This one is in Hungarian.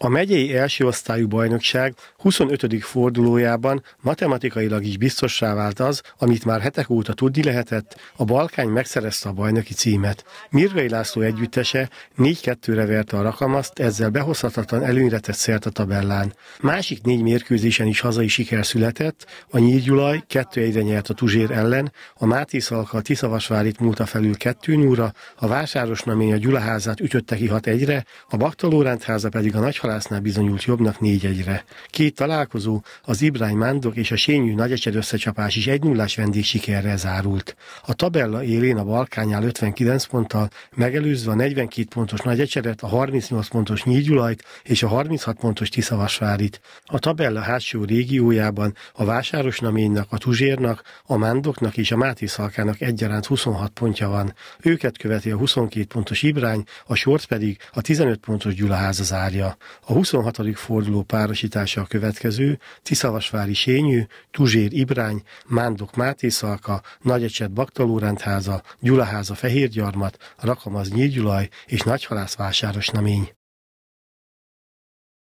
A megyei első osztályú bajnokság 25. fordulójában matematikailag is biztossá vált az, amit már hetek óta tudni lehetett, a Balkány megszerezte a bajnoki címet. Mirgai László együttese 4-2-re verte a rakamaszt, ezzel behozhatatlan előnyre tett szert a tabellán. Másik négy mérkőzésen is hazai siker született, a Nyírgyulaj 2 1 nyert a Tuzsér ellen, a Máté Szalka a Tiszavasvárit múlta felül 2 0 a Vásárosnamény a Gyulaházát ütötte ki 6-1-re, a Baktalórendháza pedig a Nagy Mikolásznál bizonyult jobbnak 4-1-re. Két találkozó, az Ibrány Mándor és a Sényű Nagyecsed összecsapás is 1 0 vendégsikerrel zárult. A tabella élén a Balkányál 59 ponttal, megelőzve a 42 pontos Nagyecsedet, a 38 pontos Nyígyulajt és a 36 pontos Tiszavasvárit. A tabella hátsó régiójában a Vásárosnaménynak, a Tuzsérnak, a Mándoknak és a Máté Szalkának egyaránt 26 pontja van. Őket követi a 22 pontos Ibrány, a sort pedig a 15 pontos Gyulaháza zárja. A 26. forduló párosítása a következő, Tiszavasvári Sényű, Tuzsér Ibrány, Mándok Máté Szalka, Nagyecset Baktalórendháza, Gyulaháza Fehérgyarmat, Rakamaz Nyírgyulaj és Nagyhalász Vásáros Namény.